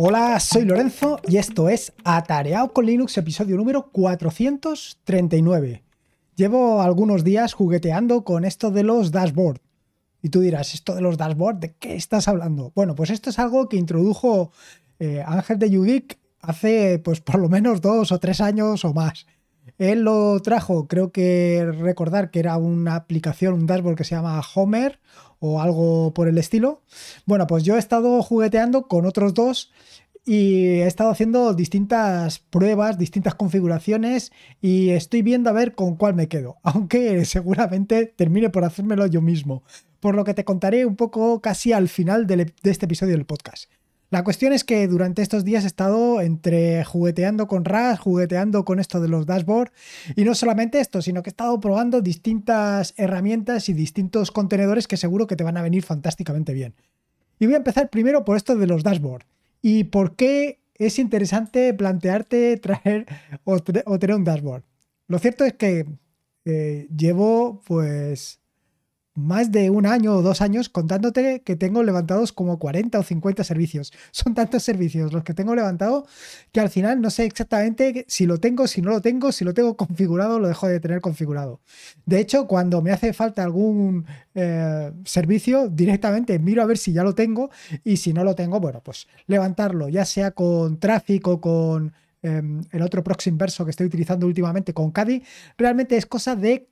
Hola, soy Lorenzo y esto es Atareado con Linux, episodio número 439. Llevo algunos días jugueteando con esto de los dashboards. Y tú dirás, ¿esto de los dashboards? ¿De qué estás hablando? Bueno, pues esto es algo que introdujo eh, Ángel de Yugik hace pues por lo menos dos o tres años o más. Él lo trajo, creo que recordar que era una aplicación, un dashboard que se llama Homer o algo por el estilo. Bueno, pues yo he estado jugueteando con otros dos y he estado haciendo distintas pruebas, distintas configuraciones y estoy viendo a ver con cuál me quedo, aunque seguramente termine por hacérmelo yo mismo, por lo que te contaré un poco casi al final de este episodio del podcast. La cuestión es que durante estos días he estado entre jugueteando con RAS, jugueteando con esto de los dashboards, y no solamente esto, sino que he estado probando distintas herramientas y distintos contenedores que seguro que te van a venir fantásticamente bien. Y voy a empezar primero por esto de los dashboards. ¿Y por qué es interesante plantearte traer o, tener un dashboard? Lo cierto es que eh, llevo pues más de un año o dos años contándote que tengo levantados como 40 o 50 servicios. Son tantos servicios los que tengo levantado que al final no sé exactamente si lo tengo, si no lo tengo, si lo tengo configurado, lo dejo de tener configurado. De hecho, cuando me hace falta algún eh, servicio, directamente miro a ver si ya lo tengo y si no lo tengo, bueno, pues levantarlo, ya sea con tráfico, con em, el otro proxy inverso que estoy utilizando últimamente, con Cadi, realmente es cosa de,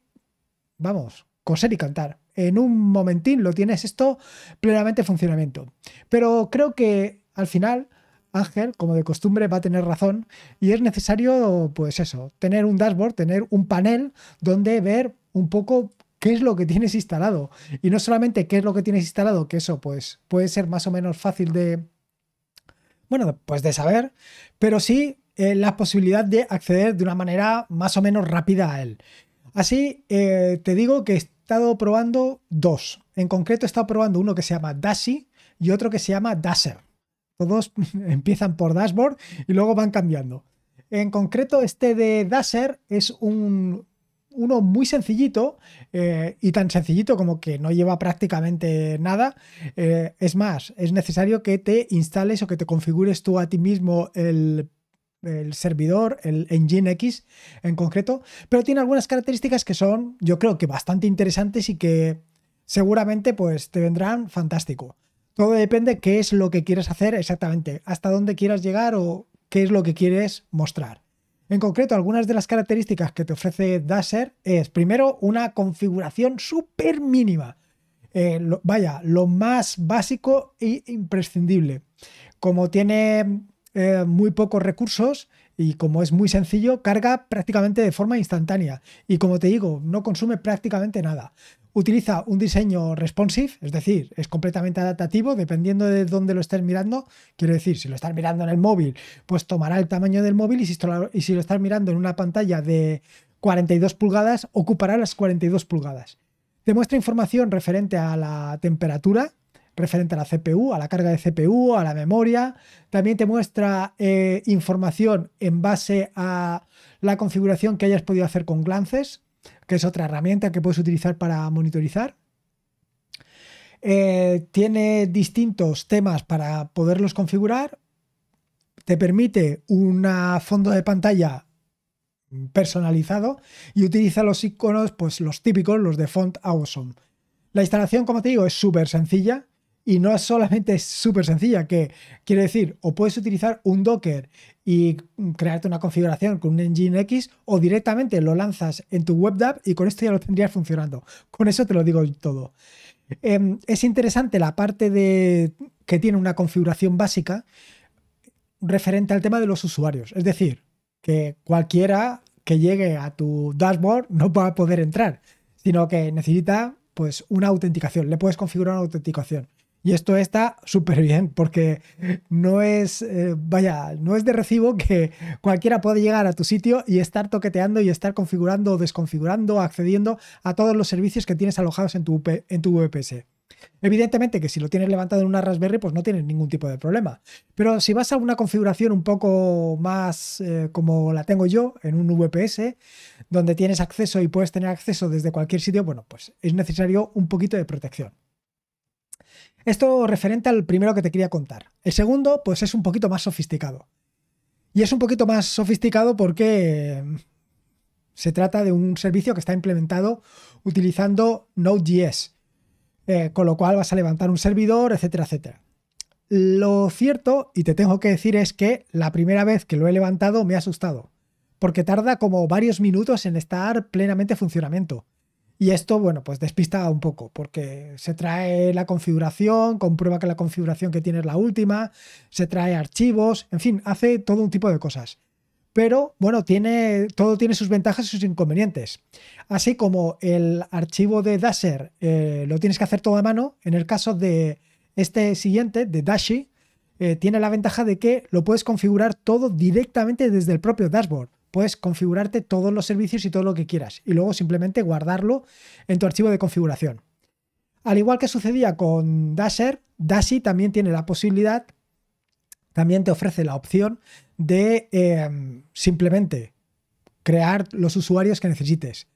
vamos, coser y cantar en un momentín lo tienes esto plenamente funcionamiento. Pero creo que al final Ángel, como de costumbre, va a tener razón y es necesario, pues eso, tener un dashboard, tener un panel donde ver un poco qué es lo que tienes instalado y no solamente qué es lo que tienes instalado, que eso pues puede ser más o menos fácil de, bueno, pues de saber, pero sí eh, la posibilidad de acceder de una manera más o menos rápida a él. Así eh, te digo que estado probando dos. En concreto, he estado probando uno que se llama Dashi y otro que se llama Dasher. Todos empiezan por Dashboard y luego van cambiando. En concreto, este de Dasher es un, uno muy sencillito eh, y tan sencillito como que no lleva prácticamente nada. Eh, es más, es necesario que te instales o que te configures tú a ti mismo el el servidor, el X en concreto, pero tiene algunas características que son, yo creo que bastante interesantes y que seguramente pues te vendrán fantástico. Todo depende qué es lo que quieres hacer exactamente, hasta dónde quieras llegar o qué es lo que quieres mostrar. En concreto, algunas de las características que te ofrece Dasher es, primero, una configuración súper mínima. Eh, vaya, lo más básico e imprescindible. Como tiene eh, muy pocos recursos y como es muy sencillo, carga prácticamente de forma instantánea. Y como te digo, no consume prácticamente nada. Utiliza un diseño responsive, es decir, es completamente adaptativo dependiendo de dónde lo estés mirando. Quiero decir, si lo estás mirando en el móvil, pues tomará el tamaño del móvil y si, lo estás mirando en una pantalla de 42 pulgadas, ocupará las 42 pulgadas. Demuestra información referente a la temperatura, referente a la CPU, a la carga de CPU, a la memoria. También te muestra eh, información en base a la configuración que hayas podido hacer con Glances, que es otra herramienta que puedes utilizar para monitorizar. Eh, tiene distintos temas para poderlos configurar. Te permite un fondo de pantalla personalizado y utiliza los iconos, pues los típicos, los de Font Awesome. La instalación, como te digo, es súper sencilla. Y no solamente súper sencilla, que quiere decir, o puedes utilizar un Docker y crearte una configuración con un Engine X, o directamente lo lanzas en tu app y con esto ya lo tendrías funcionando. Con eso te lo digo todo. Em, es interesante la parte de que tiene una configuración básica referente al tema de los usuarios. Es decir, que cualquiera que llegue a tu dashboard no va a poder entrar, sino que necesita pues una autenticación. Le puedes configurar una autenticación. Y esto está súper bien porque no es, eh, vaya, no es de recibo que cualquiera pueda llegar a tu sitio y estar toqueteando y estar configurando o desconfigurando, accediendo a todos los servicios que tienes alojados en tu, en tu VPS. Evidentemente que si lo tienes levantado en una Raspberry, pues no tienes ningún tipo de problema. Pero si vas a una configuración un poco más eh, como la tengo yo, en un VPS, donde tienes acceso y puedes tener acceso desde cualquier sitio, bueno, pues es necesario un poquito de protección. Esto referente al primero que te quería contar. El segundo, pues es un poquito más sofisticado. Y es un poquito más sofisticado porque mm, se trata de un servicio que está implementado utilizando Node.js, eh, con lo cual vas a levantar un servidor, etcétera, etcétera. Lo cierto, y te tengo que decir, es que la primera vez que lo he levantado me ha asustado, porque tarda como varios minutos en estar plenamente en funcionamiento. Y esto, bueno, pues despista un poco, porque se trae la configuración, comprueba que la configuración que tiene es la última, se trae archivos, en fin, hace todo un tipo de cosas. Pero bueno, tiene, todo tiene sus ventajas y sus inconvenientes. Así como el archivo de Dasher eh, lo tienes que hacer todo a mano, en el caso de este siguiente, de Dashi, eh, tiene la ventaja de que lo puedes configurar todo directamente desde el propio dashboard puedes configurarte todos los servicios y todo lo que quieras y luego simplemente guardarlo en tu archivo de configuración. Al igual que sucedía con Dasher, Dasi también tiene la posibilidad, también te ofrece la opción de em, simplemente crear los usuarios que necesites.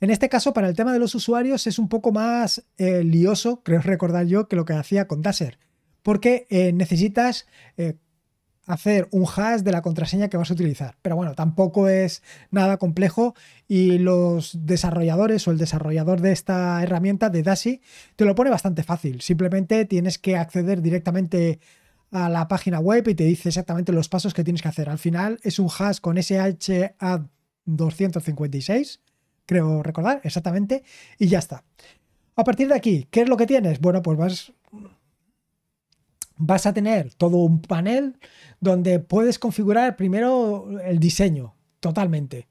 En este caso, para el tema de los usuarios es un poco más eh, lioso, creo recordar yo, que lo que hacía con Dasher, porque eh, necesitas eh, hacer un hash de la contraseña que vas a utilizar. Pero bueno, tampoco es nada complejo y los desarrolladores o el desarrollador de esta herramienta de DASI te lo pone bastante fácil. Simplemente tienes que acceder directamente a la página web y te dice exactamente los pasos que tienes que hacer. Al final es un hash con SHA 256, creo recordar exactamente, y ya está. A partir de aquí, ¿qué es lo que tienes? Bueno, pues vas vas a tener todo un panel donde puedes configurar primero el diseño totalmente.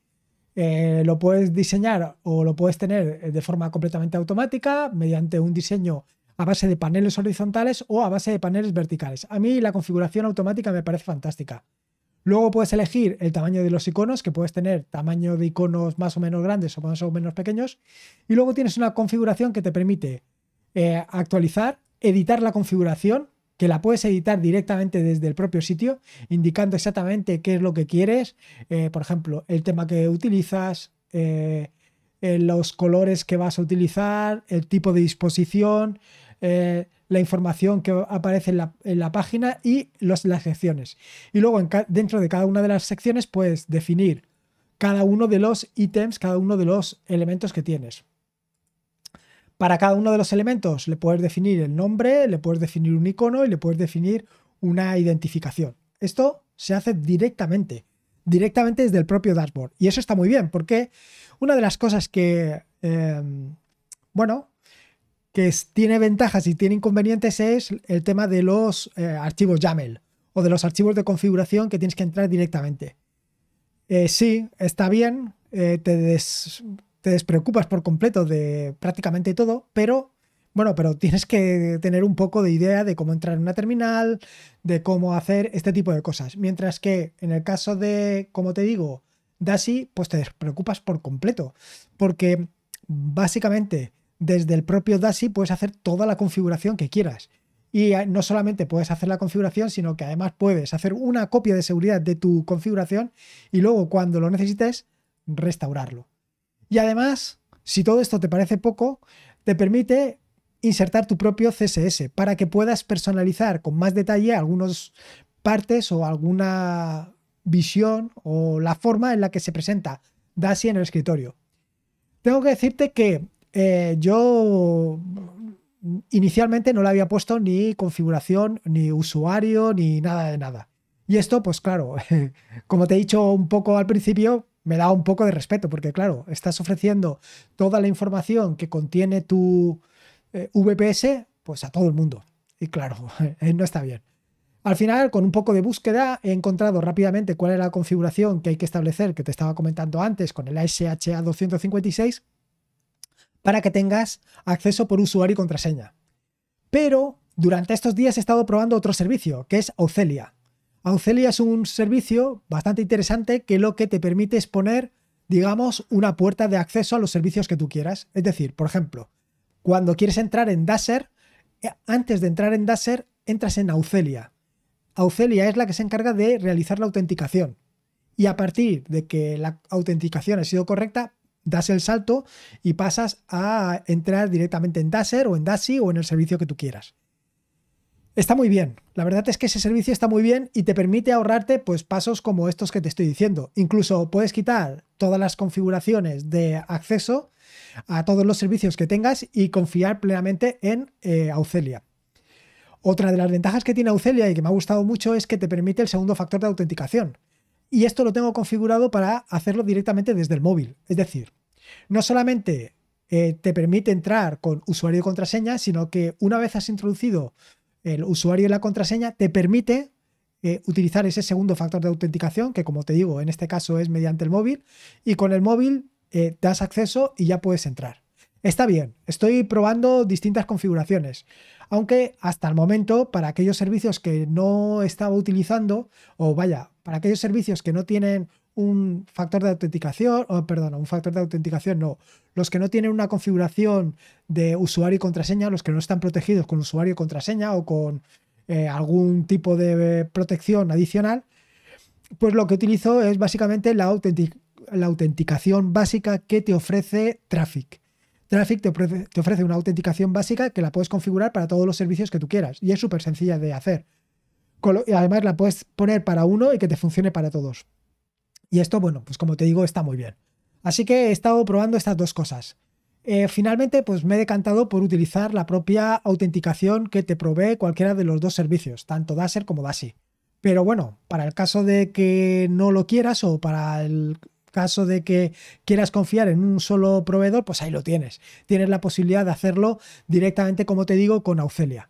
Eh, lo puedes diseñar o lo puedes tener eh, de forma completamente automática mediante un diseño a base de paneles horizontales o a base de paneles verticales. A mí la configuración automática me parece fantástica. Luego puedes elegir el tamaño de los iconos, que puedes tener tamaño de iconos más o menos grandes o más o menos pequeños. Y luego tienes una configuración que te permite eh, actualizar, editar la configuración, que la puedes editar directamente desde el propio sitio, indicando exactamente qué es lo que quieres, eh, por ejemplo, el tema que utilizas, eh, eh, los colores que vas a utilizar, el tipo de disposición, la información que aparece en la, página y las secciones. Y luego dentro de cada una de las secciones puedes definir cada uno de los ítems, cada uno de los elementos que tienes. Para cada uno de los elementos le puedes definir el nombre, le puedes definir un icono y le puedes definir una identificación. Esto se hace directamente, directamente desde el propio dashboard. Y eso está muy bien, porque una de las cosas que, em, bueno, que tiene ventajas y tiene inconvenientes es el tema de los eh, archivos YAML o de los archivos de configuración que tienes que entrar directamente. Eh, sí, está bien, eh, te, des, te despreocupas por completo de prácticamente todo, pero bueno, pero tienes que tener un poco de idea de cómo entrar en una terminal, de cómo hacer este tipo de cosas. Mientras que en el caso de, como te digo, DASI, pues te despreocupas por completo, porque básicamente desde el propio DASI puedes hacer toda la configuración que quieras. Y eh, no solamente puedes hacer la configuración, sino que además puedes hacer una copia de seguridad de tu configuración y luego cuando lo necesites, restaurarlo. Y además, si todo esto te parece poco, te permite insertar tu propio CSS para que puedas personalizar con más detalle algunas partes o alguna visión o la forma en la que se presenta DASI en el escritorio. Tengo que decirte que eh, yo inicialmente no le había puesto ni configuración, ni usuario, ni nada de nada. Y esto, pues claro, como te he dicho un poco al principio, me da un poco de respeto, porque claro, estás ofreciendo toda la información que contiene tu eh, VPS, pues a todo el mundo. Y claro, eh, no está bien. Al final, con un poco de búsqueda, he encontrado rápidamente cuál era la configuración que hay que establecer, que te estaba comentando antes, con el SHA 256, para que tengas acceso por usuario y contraseña. Pero durante estos días he estado probando otro servicio, que es Ocelia. Aucelia es un servicio bastante interesante que lo que te permite es poner, digamos, una puerta de acceso a los servicios que tú quieras. Es decir, por ejemplo, cuando quieres entrar en Dasher, eh, antes de entrar en Dasher, entras en Aucelia. Aucelia es la que se encarga de realizar la autenticación. Y a partir de que la autenticación ha sido correcta, das el salto y pasas a entrar directamente en Dasher o en DASI o en el servicio que tú quieras. Está muy bien. La verdad es que ese servicio está muy bien y te permite ahorrarte pues pasos como estos que te estoy diciendo. Incluso puedes quitar todas las configuraciones de acceso a todos los servicios que tengas y confiar plenamente en eh, Otra de las ventajas que tiene Aucelia y que me ha gustado mucho es que te permite el segundo factor de autenticación. Y esto lo tengo configurado para hacerlo directamente desde el móvil. Es decir, no solamente eh, te permite entrar con usuario y contraseña, sino que una vez has introducido el usuario y la contraseña, te permite eh, utilizar ese segundo factor de autenticación, que como te digo, en este caso es mediante el móvil, y con el móvil te eh, das acceso y ya puedes entrar. Está bien, estoy probando distintas configuraciones, aunque hasta el momento para aquellos servicios que no estaba utilizando, o vaya, para aquellos servicios que no tienen un factor de autenticación, perdón, un factor de autenticación no, los que no tienen una configuración de usuario y contraseña, los que no están protegidos con usuario y contraseña o con eh, algún tipo de eh, protección adicional, pues lo que utilizo es básicamente la, la autenticación básica que te ofrece Traffic. Traffic te ofrece, te ofrece una autenticación básica que la puedes configurar para todos los servicios que tú quieras y es súper sencilla de hacer. Además la puedes poner para uno y que te funcione para todos. Y esto, bueno, pues como te digo, está muy bien. Así que he estado probando estas dos cosas. Eh, finalmente, pues me he decantado por utilizar la propia autenticación que te provee cualquiera de los dos servicios, tanto DASER como DASI. Pero bueno, para el caso de que no lo quieras o para el caso de que quieras confiar en un solo proveedor, pues ahí lo tienes. Tienes la posibilidad de hacerlo directamente, como te digo, con Aucelia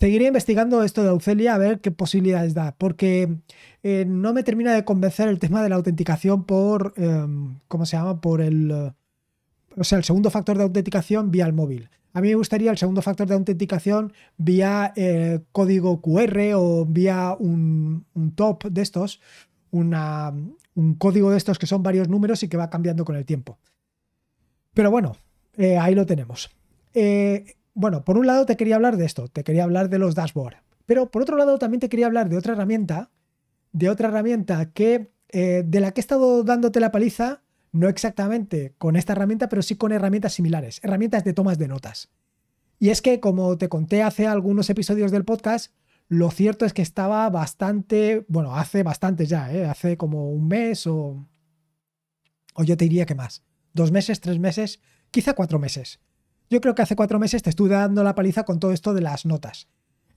seguiré investigando esto de Aucelia a ver qué posibilidades da, porque eh, no me termina de convencer el tema de la autenticación por, em, ¿cómo se llama? Por el, o sea, el segundo factor de autenticación vía el móvil. A mí me gustaría el segundo factor de autenticación vía eh, código QR o vía un, top de estos, un código de estos que son varios números y que va cambiando con el tiempo. Pero bueno, eh, ahí lo tenemos. Eh, bueno, por un lado te quería hablar de esto, te quería hablar de los dashboard, pero por otro lado también te quería hablar de otra herramienta, de otra herramienta que eh, de la que he estado dándote la paliza, no exactamente con esta herramienta, pero sí con herramientas similares, herramientas de tomas de notas. Y es que, como te conté hace algunos episodios del podcast, lo cierto es que estaba bastante, bueno, hace bastante ya, ¿eh? hace como un mes o, o yo te diría que más, dos meses, tres meses, quizá cuatro meses yo creo que hace cuatro meses te estuve dando la paliza con todo esto de las notas.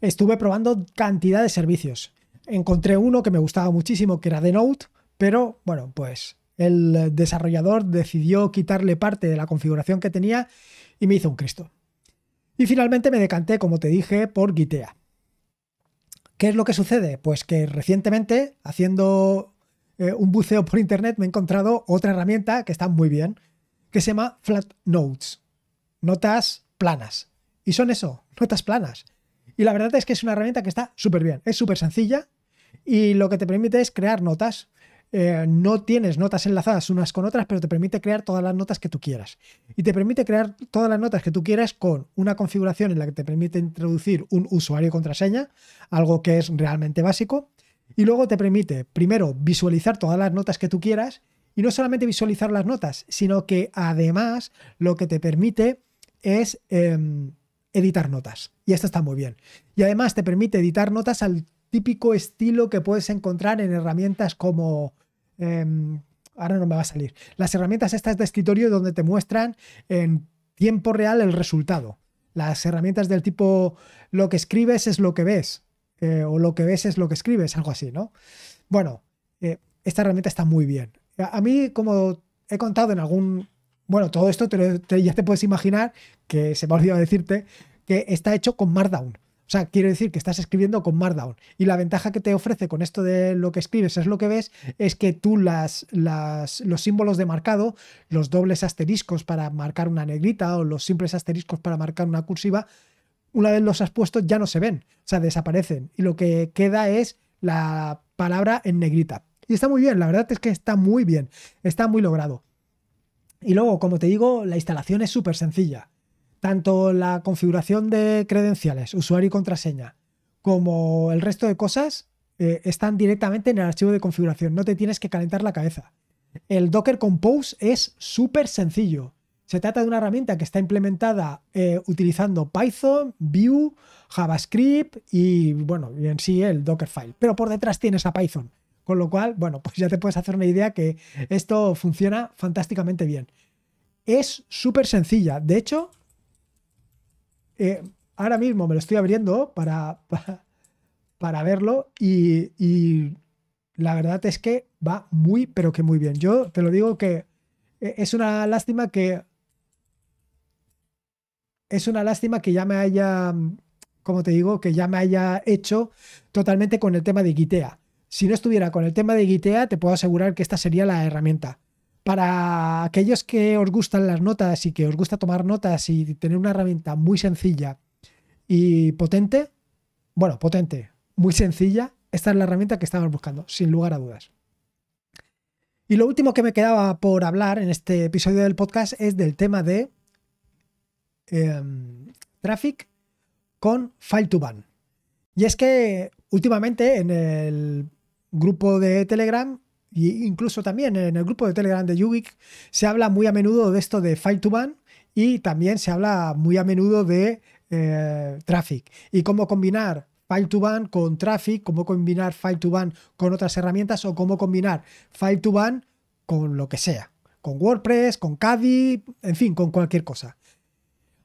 Estuve probando cantidad de servicios. Encontré uno que me gustaba muchísimo, que era The Note, pero bueno, pues el desarrollador decidió quitarle parte de la configuración que tenía y me hizo un Cristo. Y finalmente me decanté, como te dije, por Gitea. ¿Qué es lo que sucede? Pues que recientemente, haciendo eh, un buceo por internet, me he encontrado otra herramienta que está muy bien, que se llama Flatnotes notas planas. Y son eso, notas planas. Y la verdad es que es una herramienta que está súper bien, es súper sencilla y lo que te permite es crear notas. Eh, no tienes notas enlazadas unas con otras, pero te permite crear todas las notas que tú quieras. Y te permite crear todas las notas que tú quieras con una configuración en la que te permite introducir un usuario y contraseña, algo que es realmente básico. Y luego te permite, primero, visualizar todas las notas que tú quieras. Y no solamente visualizar las notas, sino que además lo que te permite es em, editar notas. Y esto está muy bien. Y además te permite editar notas al típico estilo que puedes encontrar en herramientas como... Em, ahora no me va a salir. Las herramientas estas de escritorio donde te muestran en tiempo real el resultado. Las herramientas del tipo lo que escribes es lo que ves. Eh, o lo que ves es lo que escribes, algo así, ¿no? Bueno, eh, esta herramienta está muy bien. A mí, como he contado en algún bueno, todo esto ya te puedes imaginar que se me ha olvidado decirte que está hecho con Markdown. O sea, quiero decir que estás escribiendo con Markdown. Y la ventaja que te ofrece con esto de lo que escribes es lo que ves, es que tú las, los símbolos de marcado, los dobles asteriscos para marcar una negrita o los simples asteriscos para marcar una cursiva, una vez los has puesto ya no se ven, o sea, desaparecen. Y lo que queda es la palabra en negrita. Y está muy bien, la verdad es que está muy bien, está muy logrado. Y luego, como te digo, la instalación es súper sencilla. Tanto la configuración de credenciales, usuario y contraseña, como el resto de cosas, eh, están directamente en el archivo de configuración. No te tienes que calentar la cabeza. El Docker Compose es súper sencillo. Se trata de una herramienta que está implementada eh, utilizando Python, Vue, JavaScript y, bueno, y en sí el Dockerfile. Pero por detrás tienes a Python. Con lo cual, bueno, pues ya te puedes hacer una idea que esto funciona fantásticamente bien. Es súper sencilla. De hecho, eh, ahora mismo me lo estoy abriendo para, para, verlo y, y, la verdad es que va muy, pero que muy bien. Yo te lo digo que eh, es una lástima que... Es una lástima que ya me haya, como te digo, que ya me haya hecho totalmente con el tema de Guitea si no estuviera con el tema de Gitea, te puedo asegurar que esta sería la herramienta. Para aquellos que os gustan las notas y que os gusta tomar notas y tener una herramienta muy sencilla y potente, bueno, potente, muy sencilla, esta es la herramienta que estamos buscando, sin lugar a dudas. Y lo último que me quedaba por hablar en este episodio del podcast es del tema de em, traffic con file to ban. Y es que últimamente en el grupo de Telegram e incluso también en el grupo de Telegram de Yubik se habla muy a menudo de esto de file to ban y también se habla muy a menudo de eh, traffic y cómo combinar file to ban con traffic, cómo combinar file to ban con otras herramientas o cómo combinar file to ban con lo que sea, con WordPress, con Caddy, en fin, con cualquier cosa.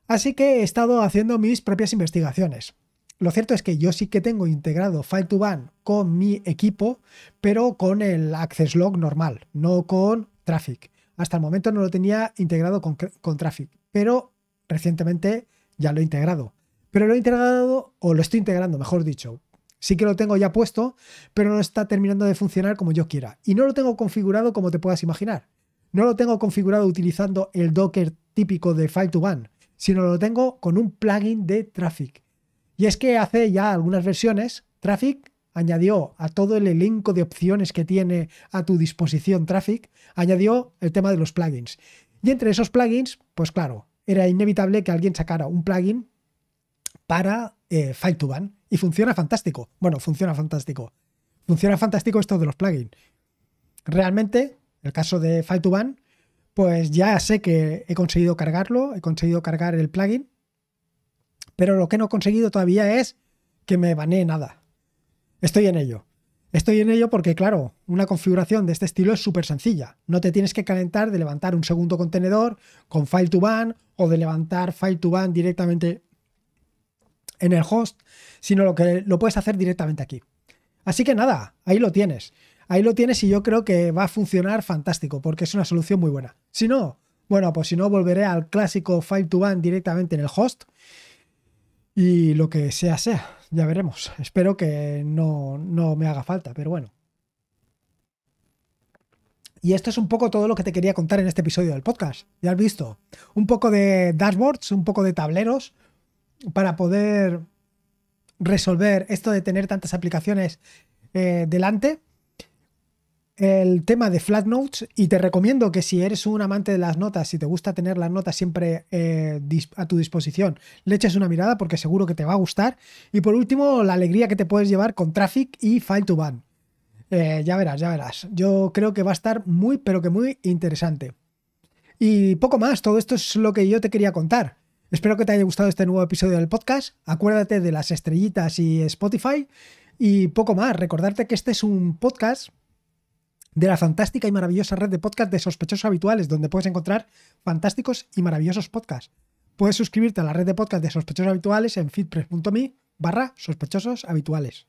Así que he estado haciendo mis propias investigaciones. Lo cierto es que yo sí que tengo integrado File 2 Ban con mi equipo, pero con el Access Log normal, no con Traffic. Hasta el momento no lo tenía integrado con, con Traffic, pero recientemente ya lo he integrado. Pero lo he integrado, o lo estoy integrando, mejor dicho. Sí que lo tengo ya puesto, pero no está terminando de funcionar como yo quiera. Y no lo tengo configurado como te puedas imaginar. No lo tengo configurado utilizando el Docker típico de File 2 Ban, sino lo tengo con un plugin de Traffic. Y es que hace ya algunas versiones, Traffic añadió a todo el elenco de opciones que tiene a tu disposición Traffic, añadió el tema de los plugins. Y entre esos plugins, pues claro, era inevitable que alguien sacara un plugin para eh, File 2 Ban. Y funciona fantástico. Bueno, funciona fantástico. Funciona fantástico esto de los plugins. Realmente, el caso de File 2 Ban, pues ya sé que he conseguido cargarlo, he conseguido cargar el plugin pero lo que no he conseguido todavía es que me banee nada. Estoy en ello. Estoy en ello porque, claro, una configuración de este estilo es súper sencilla. No te tienes que calentar de levantar un segundo contenedor con file to ban o de levantar file to ban directamente en el host, sino lo que lo puedes hacer directamente aquí. Así que nada, ahí lo tienes. Ahí lo tienes y yo creo que va a funcionar fantástico porque es una solución muy buena. Si no, bueno, pues si no volveré al clásico file to ban directamente en el host y lo que sea sea, ya veremos. Espero que no, me haga falta, pero bueno. Y esto es un poco todo lo que te quería contar en este episodio del podcast. Ya has visto. Un poco de dashboards, un poco de tableros para poder resolver esto de tener tantas aplicaciones eh, delante el tema de flat notes y te recomiendo que si eres un amante de las notas, si te gusta tener las notas siempre eh, a tu disposición, le eches una mirada porque seguro que te va a gustar. Y por último, la alegría que te puedes llevar con Traffic y File to Ban. Eh, ya verás, ya verás. Yo creo que va a estar muy, pero que muy interesante. Y poco más, todo esto es lo que yo te quería contar. Espero que te haya gustado este nuevo episodio del podcast. Acuérdate de las estrellitas y Spotify. Y poco más, recordarte que este es un podcast de la fantástica y maravillosa red de podcast de sospechosos habituales, donde puedes encontrar fantásticos y maravillosos podcasts. Puedes suscribirte a la red de podcast de sospechosos habituales en feedpress.me barra sospechosos habituales.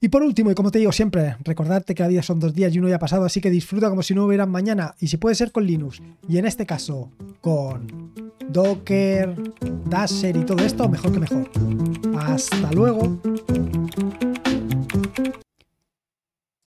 Y por último, y como te digo siempre, recordarte que cada día son dos días y uno ya ha pasado, así que disfruta como si no hubiera mañana, y si puede ser con Linux, y en este caso con Docker, Dasher y todo esto, mejor que mejor. Hasta luego.